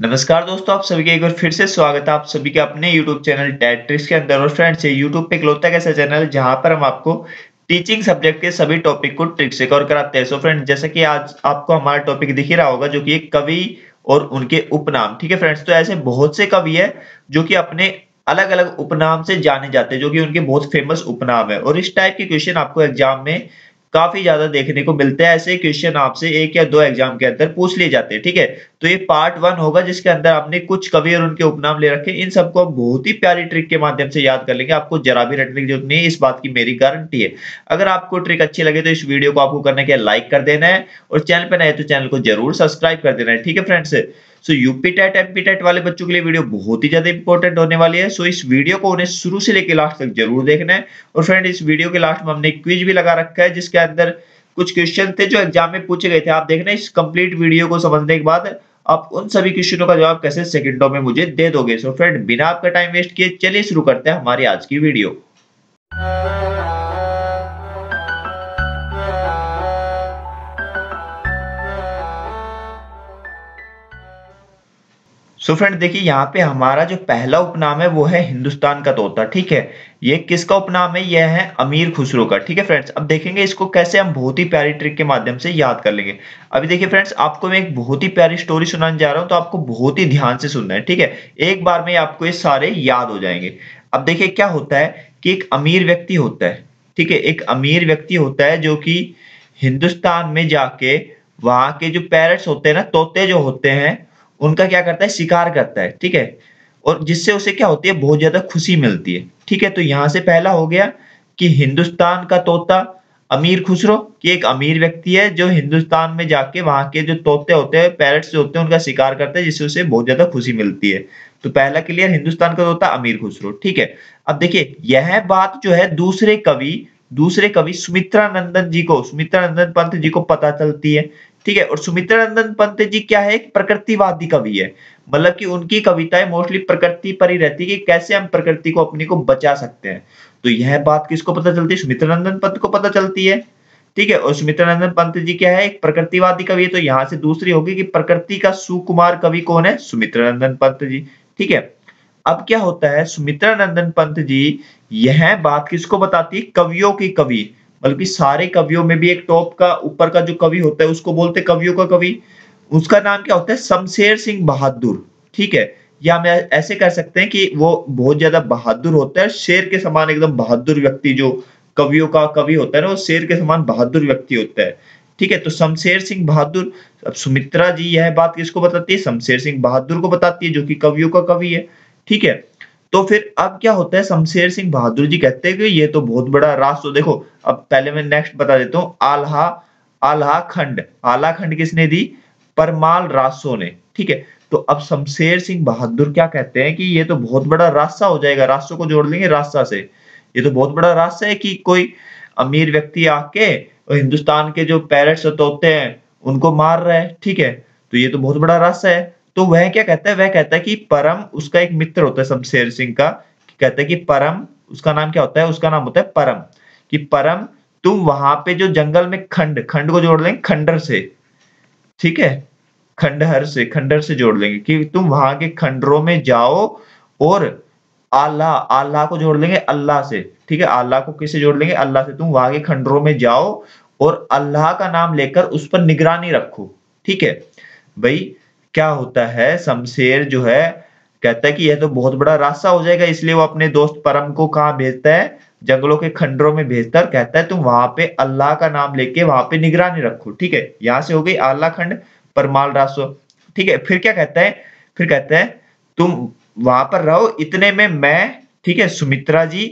नमस्कार दोस्तों आप सभी का एक बार फिर से स्वागत है आप सभी के अपने YouTube चैनल टैट ट्रिक्स के अंदर और फ्रेंड्स ये YouTube पे इकलौता कैसा चैनल जहां पर हम आपको टीचिंग सब्जेक्ट के सभी टॉपिक को ट्रिक से कवर कराते हैं सो फ्रेंड्स जैसा कि आज आपको हमारा टॉपिक दिख ही रहा होगा जो कि कवि और उनके उपनाम ठीक है फ्रेंड्स तो ऐसे बहुत से कवि है जो कि अपने अलग अलग उपनाम से जाने जाते हैं जो कि उनके बहुत फेमस उपनाम है और इस टाइप के क्वेश्चन आपको एग्जाम में काफी ज्यादा देखने को मिलते हैं ऐसे क्वेश्चन आपसे एक या दो एग्जाम के अंदर पूछ लिए जाते हैं ठीक है तो ये पार्ट वन होगा जिसके अंदर आपने कुछ कवि और उनके उपनाम ले रखे इन सबको आप बहुत ही प्यारी ट्रिक के माध्यम से याद कर लेंगे आपको जरा भी रटने की जरूरत नहीं है इस बात की मेरी गारंटी है अगर आपको ट्रिक अच्छी लगे तो इस वीडियो को आपको करने के लाइक कर देना है और चैनल पर नए तो चैनल को जरूर सब्सक्राइब कर देना है ठीक है friends so UP TET MP TET वाले बच्चों के लिए वीडियो बहुत ही ज्यादा इंपॉर्टेंट होने वाली है सो इस वीडियो को उन्हें शुरू से लेकर लास्ट तक जरूर देखना है और फ्रेंड इस वीडियो के लास्ट में हमने क्विज भी लगा रखा है जिसके अंदर कुछ क्वेश्चन थे जो एग्जाम में पूछे गए थे आप देखना इस कंप्लीट वीडियो को समझने के बाद आप उन सभी क्वेश्चनों का जवाब कैसे सेकंडों में मुझे दे दोगे सो फ्रेंड बिना आपका टाइम वेस्ट किए चलिए शुरू करते हैं हमारी आज की वीडियो सो फ्रेंड देखिए यहाँ पे हमारा जो पहला उपनाम है वो है हिंदुस्तान का तोता ठीक है ये किसका उपनाम है यह है अमीर खुसरो का ठीक है फ्रेंड्स अब देखेंगे इसको कैसे हम बहुत ही प्यारी ट्रिक के माध्यम से याद कर लेंगे अभी देखिए फ्रेंड्स आपको मैं एक बहुत ही प्यारी स्टोरी सुनाने जा रहा हूँ तो आपको बहुत ही ध्यान से सुनना है ठीक है एक बार में आपको ये सारे याद हो जाएंगे अब देखिए क्या होता है कि एक अमीर व्यक्ति होता है ठीक है एक अमीर व्यक्ति होता है जो कि हिंदुस्तान में जाके वहां के जो पेरेंट्स होते हैं ना तोते जो होते हैं उनका क्या करता है शिकार करता है ठीक है और जिससे उसे क्या होती है बहुत ज्यादा खुशी मिलती है ठीक है तो यहाँ से पहला हो गया कि हिंदुस्तान का तोता अमीर खुसरो की एक अमीर व्यक्ति है जो हिंदुस्तान में जाके वहां के जो तोते होते हैं पैरट्स होते हैं उनका शिकार करता है जिससे उसे बहुत ज्यादा खुशी मिलती है तो पहला क्लियर हिंदुस्तान का तोता अमीर खुसरो ठीक है अब देखिए यह बात जो है दूसरे कवि दूसरे कवि सुमित्रा नंदन जी को सुमित्रा नंदन पंत जी को पता चलती है ठीक है और सुमित्रंदन पंत जी क्या है प्रकृतिवादी कवि है मतलब कि उनकी कविताएं मोस्टली प्रकृति पर ही रहती है कि कैसे हम प्रकृति को अपने को बचा सकते हैं तो यह बात किसको पता चलती है नंदन पंत को पता चलती है ठीक है और नंदन पंत जी क्या है एक प्रकृतिवादी कवि है तो यहाँ से दूसरी होगी कि प्रकृति का सुकुमार कवि कौन है नंदन पंत जी ठीक है अब क्या होता है नंदन पंत जी यह बात किसको बताती है कवियों की कवि बल्कि सारे कवियों में भी एक टॉप का ऊपर का जो कवि होता है उसको बोलते कवियों का कवि उसका नाम क्या होता है शमशेर सिंह बहादुर ठीक है या हम ऐसे कह सकते हैं कि वो बहुत ज्यादा बहादुर होता है शेर के समान एकदम बहादुर व्यक्ति जो कवियों का कवि होता है ना वो शेर के समान बहादुर व्यक्ति होता है ठीक है तो शमशेर सिंह बहादुर अब सुमित्रा जी यह बात किसको बताती है शमशेर सिंह बहादुर को बताती है जो कि कवियों का कवि है ठीक है तो फिर अब क्या होता है शमशेर सिंह बहादुर जी कहते हैं कि ये तो बहुत बड़ा राज तो देखो अब पहले मैं नेक्स्ट बता देता हूँ आल्हा आल्हा खंड आल्हा खंड किसने दी परमाल रासो ने ठीक है तो अब शमशेर सिंह बहादुर क्या कहते हैं कि ये तो बहुत बड़ा रास्ता हो जाएगा रास्तों को जोड़ लेंगे रास्ता से ये तो बहुत बड़ा रास्ता है कि कोई अमीर व्यक्ति आके हिंदुस्तान के जो पैरट्स तोते हैं उनको मार रहा है ठीक है तो ये तो बहुत बड़ा रास्ता है तो वह क्या कहता है वह कहता है कि परम उसका एक मित्र होता है शमशेर सिंह का कहता है कि परम उसका नाम क्या होता है उसका नाम होता है परम कि परम तुम वहां पे जो जंगल में खंड खंड को जोड़ लेंगे खंडर से ठीक है खंडहर से खंडर से जोड़ लेंगे कि तुम वहां के खंडरों में जाओ और आला आला को जोड़ लेंगे अल्लाह से ठीक है अल्लाह को किससे जोड़ लेंगे अल्लाह से तुम वहां के खंडरों में जाओ और अल्लाह का नाम लेकर उस पर निगरानी रखो ठीक है भाई क्या होता है शमशेर जो है कहता है कि यह तो बहुत बड़ा रास्ता हो जाएगा इसलिए वो अपने दोस्त परम को कहा भेजता है जंगलों के खंडरों में भेजता है कहता है तुम वहां पे अल्लाह का नाम लेके वहां पे निगरानी रखो ठीक है यहां से हो गई आला खंड परमाल रासो ठीक है फिर क्या कहता है फिर कहता है तुम वहां पर रहो इतने में मैं ठीक है सुमित्रा जी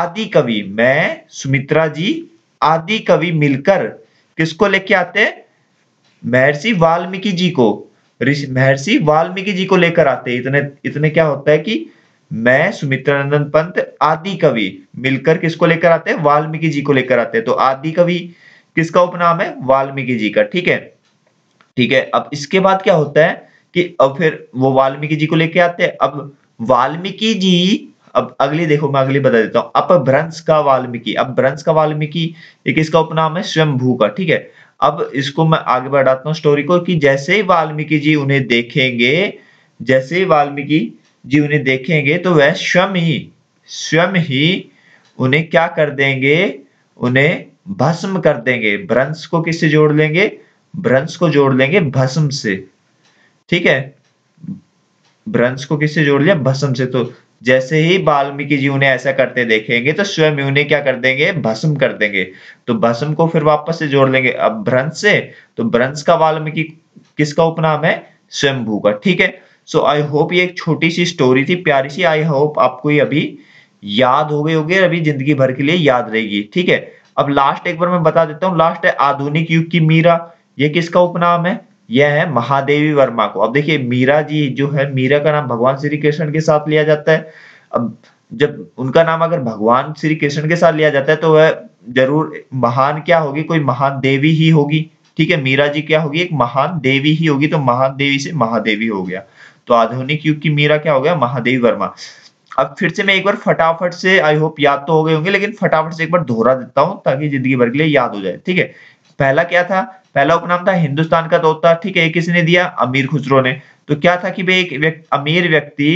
आदि कवि मैं सुमित्रा जी आदि कवि मिलकर किसको लेके आते महर्षि वाल्मीकि जी को महर्षि वाल्मीकि जी को लेकर आते हैं इतने इतने क्या होता है कि मैं नंदन पंत आदि कवि मिलकर किसको लेकर आते हैं वाल्मीकि जी को लेकर आते हैं तो आदि कवि किसका उपनाम है वाल्मीकि जी का ठीक है ठीक है अब इसके बाद क्या होता है कि अब फिर वो वाल्मीकि जी को लेकर आते हैं अब वाल्मीकि जी अब अगली देखो मैं अगली बता देता हूं अपभ्रंश का वाल्मीकि अब भ्रंश का वाल्मीकि किसका उपनाम है स्वयंभू का ठीक है अब इसको मैं आगे बढ़ाता हूँ स्टोरी को कि जैसे ही वाल्मीकि जी उन्हें देखेंगे जैसे ही वाल्मीकि जी उन्हें देखेंगे तो वह स्वयं ही स्वयं ही उन्हें क्या कर देंगे उन्हें भस्म कर देंगे भ्रंश को किससे जोड़ लेंगे भ्रंश को जोड़ लेंगे भस्म से ठीक है भ्रंश को किससे जोड़ लिया भस्म से तो जैसे ही वाल्मीकि जी उन्हें ऐसा करते देखेंगे तो स्वयं उन्हें क्या कर देंगे भस्म कर देंगे तो भस्म को फिर वापस से जोड़ लेंगे अब भ्रंश से तो भ्रंश का वाल्मीकि किसका उपनाम है स्वयंभू का ठीक है सो आई होप ये एक छोटी सी स्टोरी थी प्यारी सी आई होप आपको ये अभी याद हो गई होगी अभी जिंदगी भर के लिए याद रहेगी ठीक है अब लास्ट एक बार मैं बता देता हूँ लास्ट है आधुनिक युग की मीरा ये किसका उपनाम है यह है महादेवी वर्मा को अब देखिए मीरा जी जो है मीरा का नाम भगवान श्री कृष्ण के साथ लिया जाता है अब जब उनका नाम अगर भगवान श्री कृष्ण के साथ लिया जाता है तो वह जरूर महान क्या होगी कोई महान देवी ही होगी ठीक है मीरा जी क्या होगी एक महान देवी ही होगी तो महान देवी से महादेवी हो गया तो आधुनिक युग की मीरा क्या हो गया महादेवी वर्मा अब फिर से मैं एक बार फटाफट से आई होप याद तो हो गए होंगे लेकिन फटाफट से एक बार दोहरा देता हूं ताकि जिंदगी भर के लिए याद हो जाए ठीक है पहला क्या था पहला उपनाम था हिंदुस्तान का तोता तो ठीक है किसी किसने दिया अमीर खुसरो ने तो क्या था कि भाई एक व्यक्त, अमीर व्यक्ति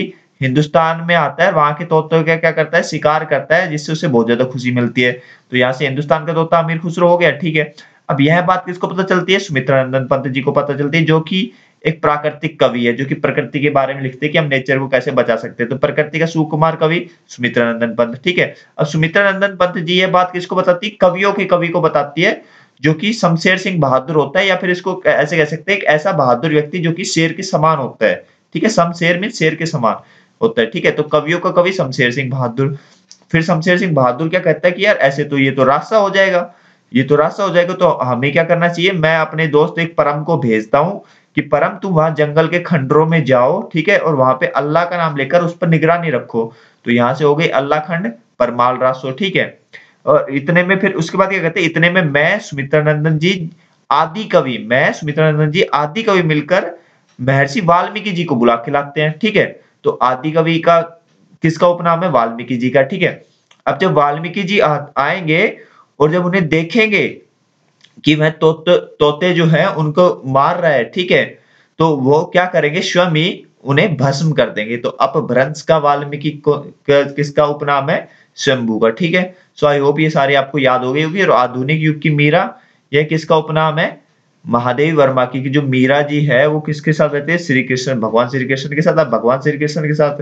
हिंदुस्तान में आता है वहां के तोते का क्या करता है शिकार करता है जिससे उसे बहुत ज्यादा खुशी मिलती है तो यहाँ से हिंदुस्तान का तोता अमीर खुसरो हो गया ठीक है अब यह बात किसको पता चलती है सुमित्रा नंदन पंत जी को पता चलती है जो कि एक प्राकृतिक कवि है जो कि प्रकृति के बारे में लिखते हैं कि हम नेचर को कैसे बचा सकते हैं तो प्रकृति का सुकुमार कवि सुमित्रा नंदन पंत ठीक है अब सुमित्रा नंदन पंत जी यह बात किसको बताती है कवियों के कवि को बताती है जो कि शमशेर सिंह बहादुर होता है या फिर इसको ऐसे कह सकते हैं एक ऐसा बहादुर व्यक्ति जो कि शेर के समान होता है ठीक है शमशेर में शेर के समान होता है ठीक है तो कवियों का कवि शमशेर सिंह बहादुर फिर शमशेर सिंह बहादुर क्या कहता है कि यार ऐसे तो ये तो रास्ता हो जाएगा ये तो रास्ता हो जाएगा तो हमें क्या करना चाहिए मैं अपने दोस्त एक परम को भेजता हूँ कि परम तुम वहां जंगल के खंडरों में जाओ ठीक है और वहां पे अल्लाह का नाम लेकर उस पर निगरानी रखो तो यहां से हो गई अल्लाह खंड परमाल रासो ठीक है और इतने में फिर उसके बाद क्या कहते हैं इतने में मैं नंदन जी आदि कवि मैं नंदन जी आदि कवि मिलकर महर्षि वाल्मीकि जी को बुला के लाते हैं ठीक है तो आदि कवि का किसका उपनाम है वाल्मीकि जी का ठीक है अब जब वाल्मीकि जी आ, आएंगे और जब उन्हें देखेंगे कि वह तोते तोते जो है उनको मार रहा है ठीक है तो वो क्या करेंगे स्वयं ही उन्हें भस्म कर देंगे तो अपभ्रंश का वाल्मीकि किसका उपनाम है शंभू का ठीक है सो आई होप ये सारे आपको याद हो गई होगी और आधुनिक युग की मीरा यह किसका उपनाम है महादेव वर्मा की जो मीरा जी है वो किसके साथ रहते हैं श्री कृष्ण भगवान श्री कृष्ण के साथ भगवान श्री कृष्ण के साथ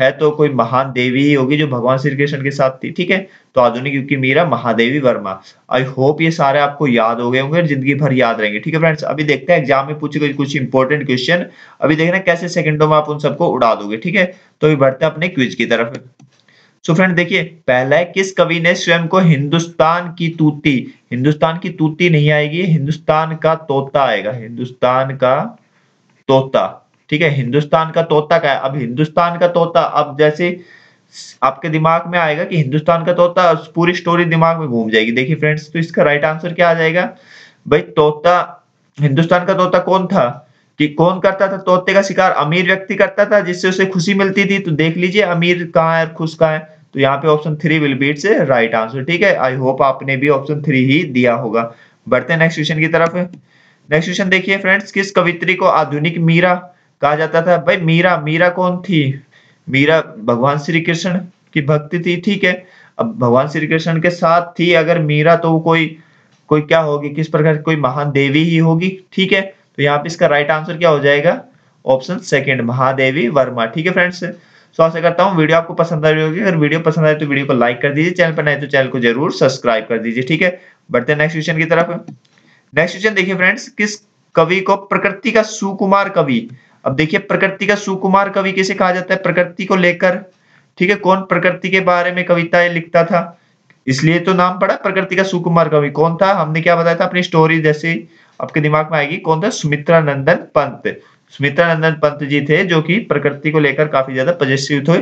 है तो कोई महान देवी ही होगी जो भगवान श्री कृष्ण के साथ थी ठीक है तो आधुनिक युग की मीरा महादेवी वर्मा आई होप ये सारे आपको याद हो गए होंगे जिंदगी भर याद रहेंगे ठीक है फ्रेंड्स अभी देखते हैं एग्जाम में पूछे गए कुछ इंपॉर्टेंट क्वेश्चन अभी देखना कैसे सेकंडों में आप उन सबको उड़ा दोगे ठीक है तो अभी बढ़ते हैं अपने क्विज की तरफ सो फ्रेंड देखिए पहला है किस कवि ने स्वयं को हिंदुस्तान की तूती हिंदुस्तान की तूती नहीं आएगी हिंदुस्तान का तोता आएगा हिंदुस्तान का तोता ठीक है हिंदुस्तान का तोता का है अब हिंदुस्तान का तोता अब जैसे आपके दिमाग में आएगा कि हिंदुस्तान का तोता पूरी स्टोरी दिमाग में घूम जाएगी देखिए फ्रेंड्स तो इसका राइट आंसर क्या आ जाएगा भाई तोता हिंदुस्तान का तोता कौन था कि कौन करता था तोते का शिकार अमीर व्यक्ति करता था जिससे उसे खुशी मिलती थी तो देख लीजिए अमीर कहाँ है खुश कहाँ है तो यहाँ पे ऑप्शन थ्री विल बीट से राइट आंसर ठीक है आई होप आपने भी ऑप्शन थ्री ही दिया होगा बढ़ते नेक्स्ट क्वेश्चन की तरफ नेक्स्ट क्वेश्चन देखिए फ्रेंड्स किस कवित्री को आधुनिक मीरा कहा जाता था भाई मीरा मीरा कौन थी मीरा भगवान श्री कृष्ण की भक्ति थी ठीक है अब भगवान श्री कृष्ण के साथ थी अगर मीरा तो कोई कोई क्या होगी किस प्रकार कोई महान देवी ही होगी ठीक है तो यहाँ पे इसका राइट आंसर क्या हो जाएगा ऑप्शन सेकेंड महादेवी वर्मा ठीक है फ्रेंड्स सो आशा करता हूँ वीडियो आपको पसंद आ रही होगी अगर वीडियो पसंद आए तो वीडियो को लाइक कर दीजिए चैनल पर नए तो चैनल को जरूर सब्सक्राइब कर दीजिए ठीक है बढ़ते नेक्स्ट क्वेश्चन की तरफ नेक्स्ट क्वेश्चन देखिए फ्रेंड्स किस कवि को प्रकृति का सुकुमार कवि अब देखिए प्रकृति का सुकुमार कवि किसे कहा जाता है प्रकृति को लेकर ठीक है कौन प्रकृति के बारे में कविताएं लिखता था इसलिए तो नाम पड़ा प्रकृति का सुकुमार कवि कौन था हमने क्या बताया था अपनी स्टोरी जैसे आपके दिमाग में आएगी कौन था सुमित्रा नंदन पंत सुमित्रा नंदन पंत जी थे जो कि प्रकृति को लेकर काफी ज्यादा पजस्वी थे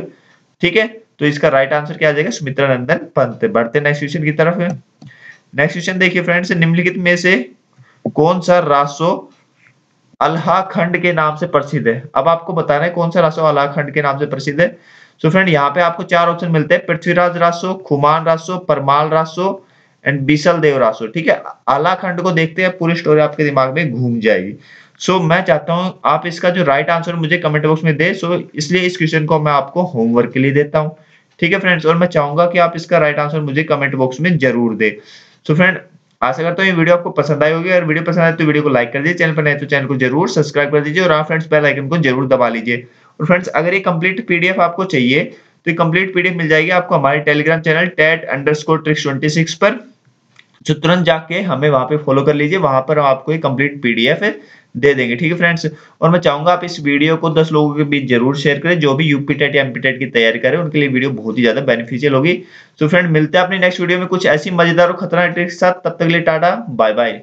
ठीक है तो इसका राइट आंसर क्या आ जाएगा सुमित्रा नंदन पंत बढ़ते नेक्स्ट क्वेश्चन की तरफ नेक्स्ट क्वेश्चन देखिए फ्रेंड्स निम्नलिखित में से कौन सा रासो अल्हा खंड के नाम से प्रसिद्ध है अब आपको रहे हैं कौन सा रासो अल्हा खंड के नाम से प्रसिद्ध है सो so फ्रेंड यहाँ पे आपको चार ऑप्शन मिलते हैं पृथ्वीराज रासो खुमान रासो परमाल रासो एंड बीसल देव रासो ठीक है अल्हा खंड को देखते हैं पूरी स्टोरी आपके दिमाग में घूम जाएगी सो so, मैं चाहता हूँ आप इसका जो राइट आंसर मुझे कमेंट बॉक्स में दे सो so, इसलिए इस क्वेश्चन को मैं आपको होमवर्क के लिए देता हूँ ठीक है फ्रेंड्स और मैं चाहूंगा कि आप इसका राइट आंसर मुझे कमेंट बॉक्स में जरूर दे सो so, फ्रेंड आशा करता हूँ वीडियो आपको पसंद आई होगी अगर वीडियो पसंद आए तो वीडियो को लाइक कर दीजिए चैनल पर नहीं तो चैनल को जरूर सब्सक्राइब कर दीजिए और आप फ्रेंड्स बेल आइकन को जरूर दबा लीजिए और फ्रेंड्स अगर ये कंप्लीट पीडीएफ आपको चाहिए तो कंप्लीट पीडीएफ मिल जाएगी आपको हमारे Telegram channel TET underscore tricks twenty six पर जो तो तुरंत जाके हमें वहां पे फॉलो कर लीजिए वहां पर आपको एक कंप्लीट पीडीएफ दे देंगे ठीक है फ्रेंड्स और मैं चाहूंगा आप इस वीडियो को 10 लोगों के बीच जरूर शेयर करें जो भी यूपी टेट या एमपी टेट की तैयारी करें उनके लिए वीडियो बहुत ही ज्यादा बेनिफिशियल होगी तो फ्रेंड मिलते हैं अपने नेक्स्ट वीडियो में कुछ ऐसी मजेदार और खतरनाक ट्रिक्स के साथ तब तक के लिए टाटा बाय बाय